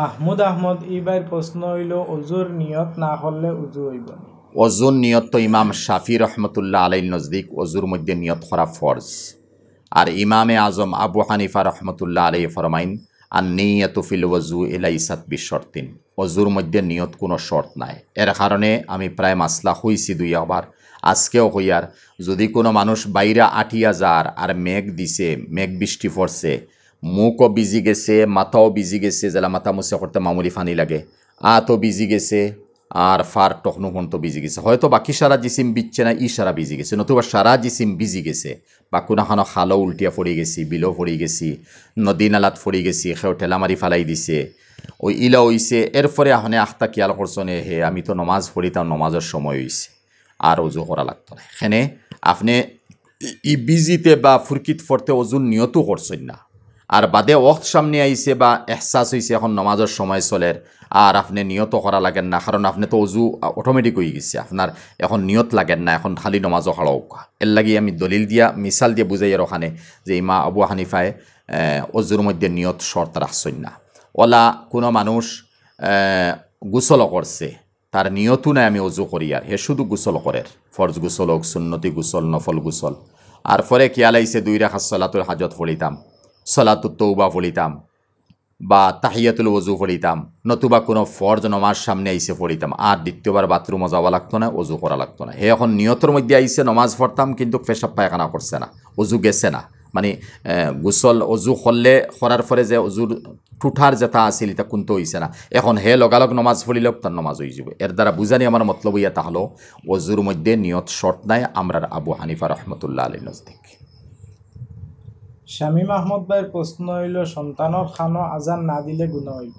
মাহমুদ আহমদ এইবার প্রশ্ন হইল অজুর নিয়ত না হলে উজু হইব অজুর নিয়ত তো ইমাম শাফি রহমতুল্লাহ আলাই নজদিক অজুর মধ্যে নিয়ত করা ফরজ আর ইমামে আজম আবু হানিফা রহমতুল্লাহ আলাই ফরমাইন আর নিয়ত ফিল ওজু এলাইসাত বিশ্বর্তিন অজুর মধ্যে নিয়ত কোনো শর্ত নাই এর কারণে আমি প্রায় মাসলা হইছি দুই আবার আজকেও হইয়ার যদি কোনো মানুষ বাইরা আটিয়া যার আর মেঘ দিছে মেঘ বৃষ্টি পড়ছে মুখও বিজি গেছে মাথাও বিজি গেছে যেলা মাথা মুছে করতে মামুলি ফানি লাগে আতো বিজি গেছে আর ফার টখনো তো বিজি গেছে হয়তো বাকি সারা জিসিম বিচ্ছে না ই সারা বিজি গেছে নতুবা সারা জিসিম বিজি গেছে বা কোনোখানো খালো উল্টিয়া পড়ি গেছি বিলও পড়ি গেছি নদী নালাত পড়ি গেছি সেও ঠেলা মারি ফেলাই দিছে ওই ইলা হইছে এরপরে আহনে আখতা কিয়াল করছনে হে আমি তো নমাজ পড়ি তাও নমাজের সময় হইছে আর অজু করা লাগতো না সেনে আপনি ই বিজিতে বা ফুরকিত ফরতে অজুন নিয়তও করছেন না আর বাদে ওখ সামনে আইসে বা এহসাস হয়েছে এখন নমাজের সময় চলের আর আপনি নিয়ত করা লাগেন না কারণ আপনি তো অজু অটোমেটিক হয়ে গেছে আপনার এখন নিয়ত লাগেন না এখন খালি নমাজও হারাও এর লাগি আমি দলিল দিয়া মিসাল দিয়ে আর ওখানে যে ইমা আবু হানিফায় অজুর মধ্যে নিয়ত শর্ত রাখছেন না ওলা কোনো মানুষ গুসল করছে তার নিয়তও নাই আমি অজু করি আর হে শুধু গুসল করের ফরজ গুসল হোক সুন্নতি গুসল নফল গুসল আর ফলে খেয়াল দুই রাখা সলাতুর হাজত ফলিতাম সলাতুত্তৌবা ফলিতাম বা তাহিয়াতুল ওজু ফলিতাম নতুবা কোনো ফর্জ নমাজ সামনে আইসে ফলিতাম আর দ্বিতীয়বার বাথরুমও যাওয়া লাগতো না অজু করা লাগতো না হে এখন নিয়তর মধ্যে আইসে নমাজ পড়তাম কিন্তু পেশাব পায়খানা করছে না অজু গেছে না মানে গোসল অজু হললে করার ফলে যে অজুর ঠুঠার যেটা আছিল এটা কোনটো হয়েছে না এখন হে লগালগ নমাজ ফলিলেও তার নমাজ হয়ে যাব এর দ্বারা বুঝানি আমার মতলব ইয়া তাহলো অজুর মধ্যে নিয়ত শর্ট নাই আমরার আবু হানিফা রহমতুল্লাহ আলী নজদিক শামীম আহমদ ভাইয়ের প্রশ্ন হইল সন্তানর খানো আজান না দিলে গুণা হইব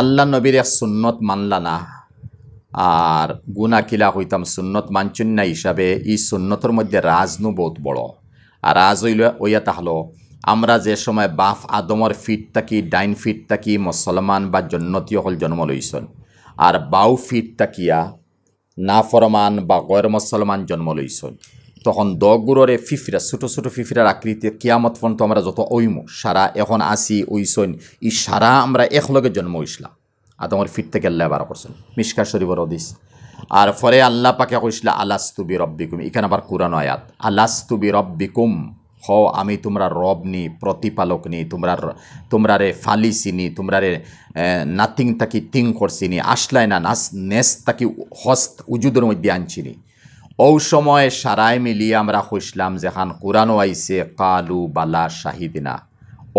আল্লাহ নবীর এক সুন্নত মানলা না আর গুণা কিলা হইতাম সুন্নত মানচুন্না হিসাবে এই সুন্নতর মধ্যে রাজনু বহুত বড় আর রাজ হইল ওইয়া তাহলো আমরা যে সময় বাফ আদমর ফিট তাকি ডাইন ফিট তাকি মুসলমান বা জন্নতীয় হল জন্ম লইছন আর বাউ ফিট তাকিয়া নাফরমান বা গৈর মুসলমান জন্ম লইছন তখন দগুররে ফিফিরা ছোটো ছোটো ফিফিরার আকৃতি কিয়ামত পর্যন্ত আমরা যত ঐম সারা এখন আসি ওইসন ই সারা আমরা একলগে জন্ম হইসলাম আদমর ফির থেকে আল্লাহ বার করছেন মিসকা শরীফর অদিস আর ফরে আল্লাহ পাকে কইসলা আলাস্তুবি রব্বিকুম এখানে আবার কুরান আয়াত আলাস্তুবি রব্বিকুম হ আমি তোমরা রব নি প্রতিপালক নি তোমরা তোমরা রে ফালিসি নি তোমরা রে নাতিং তাকি তিং করছি নি আসলায় না নাস নেস তাকি হস্ত উজুদের মধ্যে আনছি নি ঔ সময় সারায় মিলি আমরা খুঁজলাম যেখান কোরআনও আইসে কালু বালা শাহিদিনা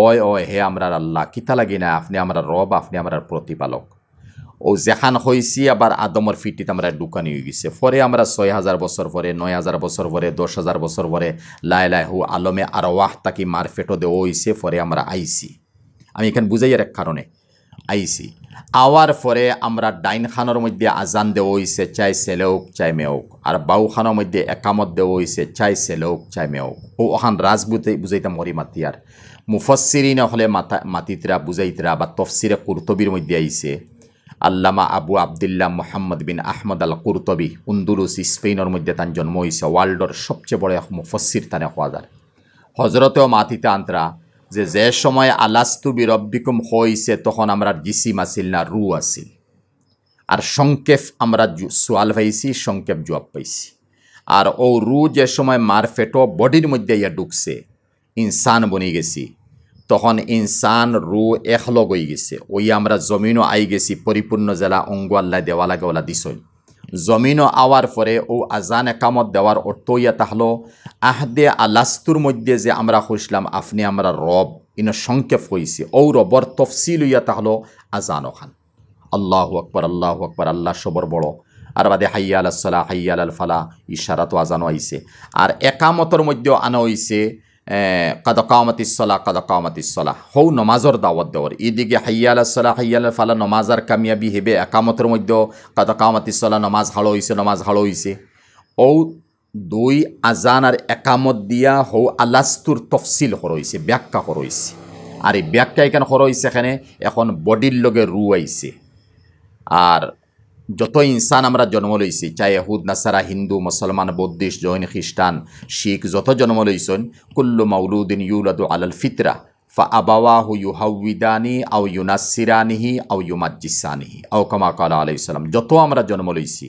অয় অয় হে আমরার আল্লাহ কিতা লাগি না আপনি আমরা রব আপনি আমরার প্রতিপালক ও যেখান হয়েছি আবার আদমর ফিটিতে আমরা ডুকানি হয়ে গেছে পরে আমরা ছয় হাজার বছর পরে নয় হাজার বছর পরে দশ হাজার বছর পরে লাই লাই হু আলমে আর ওয়াহ তাকি মারফেটো ও হয়েছে পরে আমরা আইসি আমি এখানে বুঝাইয়ার এক কারণে আইসি আওয়ার পরে আমরা ডাইনখানোর মধ্যে আজান দেব হয়েছে চাই সেলেওক চাই মেওক আর বাউখানোর মধ্যে একামত দেব হয়েছে চাই সেলেওক চাই মেওক ও ওখান রাজবুতে বুঝাইতে মরি মাতিয়ার মুফসিরিন হলে মাতা মাতিতরা বুঝাইতরা বা তফসিরে কুর্তবির মধ্যে আইছে আল্লামা আবু আবদুল্লাহ মোহাম্মদ বিন আহমদ আল কুর্তবি উন্দুরুস স্পেইনের মধ্যে তার জন্ম হয়েছে ওয়ার্ল্ডর সবচেয়ে বড় মুফসির তানে হওয়া যার হজরতেও মাতিতে আন্তরা যে যে সময় আলাস্তু বিরব্বিকুম হইছে তখন আমরা জিসিম আসিল না রু আসিল আর সংক্ষেপ আমরা সোয়াল পাইছি সংক্ষেপ জবাব পাইছি আর ও রু যে সময় মারফেটো বডির মধ্যে ইয়া ডুকছে ইনসান বনি গেছি তখন ইনসান রু একলগ হয়ে গেছে ওই আমরা জমিনও আই গেছি পরিপূর্ণ জেলা অঙ্গ আল্লাহ দেওয়া লাগে ওলা দিছই জমিনও আওয়ার পরে ও আজান একামত দেওয়ার অর্থ ইয়া তাহল আহদে আলাস্তুর মধ্যে যে আমরা হইসলাম আপনি আমরা রব ইন সংক্ষেপ হয়েছি ও রবর তফসিল ইয়া তাহল আজান খান আল্লাহ আকবর আল্লাহ আকবর আল্লাহ সবর বড় আর বাদে হাইয়া আল্লাহ সাল্লাহ হাইয়া আল ফালা ইশারা তো আজানো আইসে আর একামতর মধ্যেও আনা হয়েছে কাদা কামাতিসলা কাদা কামাতিসলা হৌ নমাজর দাওয়াত দেওয়ার ইদিকে হাইয়াল আসলা হাইয়াল ফালা নমাজার কামিয়াবি হেবে একামতের মধ্যে কাদা কামাতিসলা নমাজ হাড়ো হয়েছে নমাজ হাড়ো হয়েছে ঔ দুই আজান আর একামত দিয়া হৌ আলাস্তুর তফসিল হরইছে ব্যাখ্যা হরইছে আর এই ব্যাখ্যা এখানে হরইছে এখানে এখন বডির লগে রু আইছে আর যত ইনসান আমরা জন্ম লইছি চাই এহুদ নাসারা হিন্দু মুসলমান বৌদ্ধিস্ট জৈন খ্রিস্টান শিখ যত জন্ম লইছেন কুল্লু মাউলুদ্দিন ইউলাদু আলাল ফিতরা ফা ইউ হাউদানি আউ ইউনাসিরানিহি আউ ইউমাজ্জিসানিহি আউ কমা কালা আলাইসালাম যত আমরা জন্ম লইছি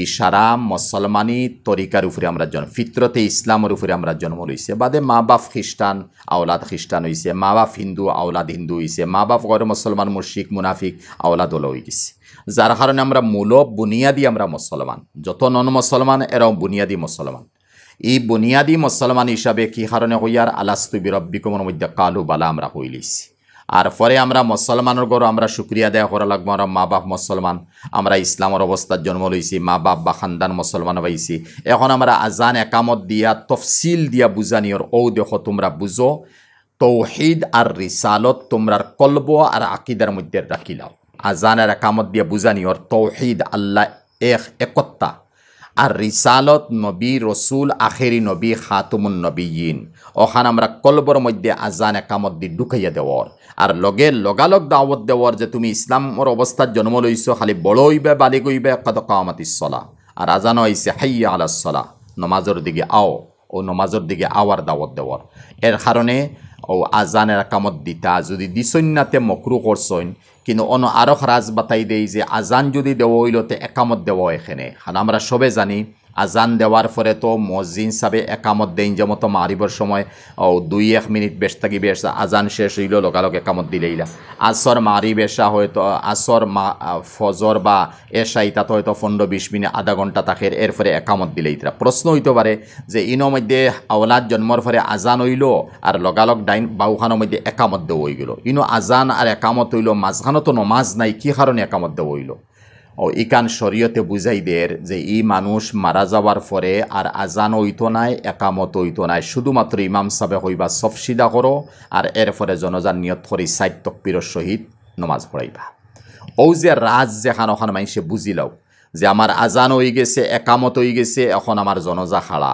এই সারা মুসলমানি তরিকার উপরে আমরা জন্ম ফিতরতে ইসলামের উপরে আমরা জন্ম লইছে বাদে মা বাপ খ্রিস্টান আওলাদ খ্রিস্টান হয়েছে মা বাপ হিন্দু আওলাদ হিন্দু হয়েছে মা বাপ ঘরে মুসলমান মুর্শিক মুনাফিক আওলাদ ওলা হয়ে গেছে যার কারণে আমরা মূল বুনিয়াদি আমরা মুসলমান যত নন মুসলমান এরাও বুনিয়াদি মুসলমান এই বুনিয়াদি মুসলমান হিসাবে কি কারণে হইয়ার আলাস্তু বিরব্বিকমের মধ্যে কালু বালা আমরা হইলিছি আর পরে আমরা মুসলমানের গরু আমরা সুক্রিয়া দেয়া করা লাগবো আমরা মা বাপ মুসলমান আমরা ইসলামের অবস্থার জন্ম লইছি মা বাপ বা খানদান মুসলমান পাইছি এখন আমরা আজান একামত দিয়া তফসিল দিয়া বুঝানিওর ও দেখো তোমরা বুঝো তৌহিদ আর রিসালত তোমরার কলব আর আকিদার মধ্যে রাখিলাও আজানের একামত দিয়ে বুঝানি ওর তৌহিদ আল্লাহ এখ একত্তা আর রিসালত নবী রসুল আখেরি নবী খাতুমুন নবীন ওখান আমরা কলবর মধ্যে আজান একামত দি ঢুকাইয়া দেওয়ার আর লগে লগালগ দাওয়াত দেওয়ার যে তুমি ইসলামর অবস্থার জন্ম লইছ খালি বড় হইবে বালিক হইবে কত কামাতিসলা আর আজান হইছে হাইয়া আলাসলা নমাজের দিকে আও ও নমাজের দিকে আওয়ার দাওয়াত দেওয়ার এর কারণে ও আজানের কামত দিতা যদি দিছন্যাতে মকরু করছইন কিন্তু অন আরো খরাজ বাতাই দেই যে আজান যদি দেওয়া হইল তে একামত দেওয়া এখানে আমরা সবে জানি আজান দেওয়ার পরে তো মসজিদ সাবে একামত দেন মতো মারিবর সময় ও দুই এক মিনিট বেশ থাকি বেশ আজান শেষ হইল লোকালোক একামত দিলেইলা আসর মারি বেশা হয়তো আসর মা ফজর বা এসা তাতে হয়তো পনেরো বিশ মিনিট আধা ঘন্টা এর ফলে একামত দিলে ইতরা প্রশ্ন হইতে পারে যে ইনো মধ্যে আওলাদ জন্মর ফলে আজান হইল আর লগালগ ডাইন বাউখানোর মধ্যে একামত দেওয়া হয়ে ইনো আজান আর একামত হইল মাঝখানো তো নমাজ নাই কী কারণে একামত দেওয়া হইলো ও ইকান শরীয়তে বুঝাই দেয় যে ই মানুষ মারা যাওয়ার পরে আর আজান ওইত নাই একামত ওইত নাই শুধুমাত্র ইমাম সাবে হইবা সফসিদা করো আর এর ফলে জনজান নিয়ত করি সাইট তকপিরর সহিত নমাজ পড়াইবা ও যে রাজ যেখান ওখান মানুষে লও যে আমার আজান হয়ে গেছে একামত হয়ে গেছে এখন আমার জনজা খাড়া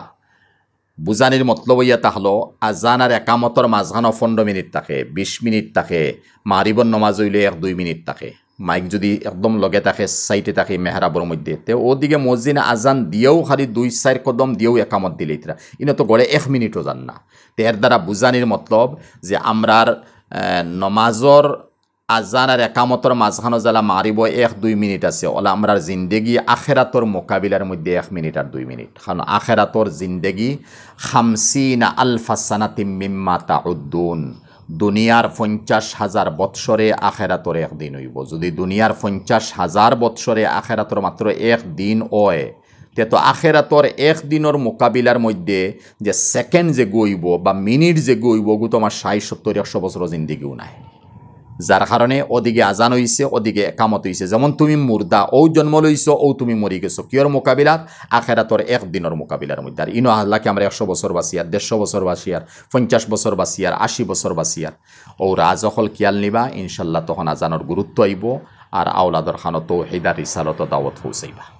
বুজানির মতলব ইয়া তাহলো আজান আর একামতর মাঝখানো পনেরো মিনিট থাকে বিশ মিনিট থাকে মারিবন নমাজ হইলে এক দুই মিনিট থাকে মাইক যদি একদম লগে থাকে সাইটে থাকে মেহরাবর মধ্যে তে ওদিকে মসজিদে আজান দিয়েও খালি দুই চার কদম দিয়েও একামত দিলে ইতরা ইনে তো গড়ে এক মিনিটও যান না তো এর দ্বারা বুঝানির মতলব যে আমরার নমাজর আজান আর একামতর মাঝখানো জ্বালা মারিব এক দুই মিনিট আছে ওলা আমরার জিন্দেগি আখেরাতর মোকাবিলার মধ্যে এক মিনিট আর দুই মিনিট কারণ আখেরাতর জিন্দেগি খামসি না আলফাসানাতি মিম্মা তাউদ্দুন দুনিয়ার পঞ্চাশ হাজার বৎসরে আখেরাতর একদিন হইব যদি দুনিয়ার পঞ্চাশ হাজার বৎসরে আখেরাতর মাত্র একদিন অয় তে তো আখেরাতর একদিনের মোকাবিলার মধ্যে যে সেকেন্ড যে গইব বা মিনিট যে গইব গু তোমার ষাট সত্তর একশো বছর জিন্দিগিও নাই যার কারণে ওদিকে আজান হয়েছে ওদিকে একামত হয়েছে যেমন তুমি মুর্দা ও জন্ম লইছ ও তুমি মরি গেছো কিয়র মোকাবিলাত তোর একদিনের মোকাবিলার মধ্যে আর ইনো আল্লাহকে আমরা একশো বছর বাসিয়ার দেড়শো বছর বাসিয়ার পঞ্চাশ বছর বাসিয়ার আশি বছর বাসিয়ার ও রাজ অকল কিয়াল নিবা ইনশাল্লাহ তখন আজানোর গুরুত্ব আইব আর আওলাদর খানত হেদার ইসালত দাওয়াত পৌঁছাইবা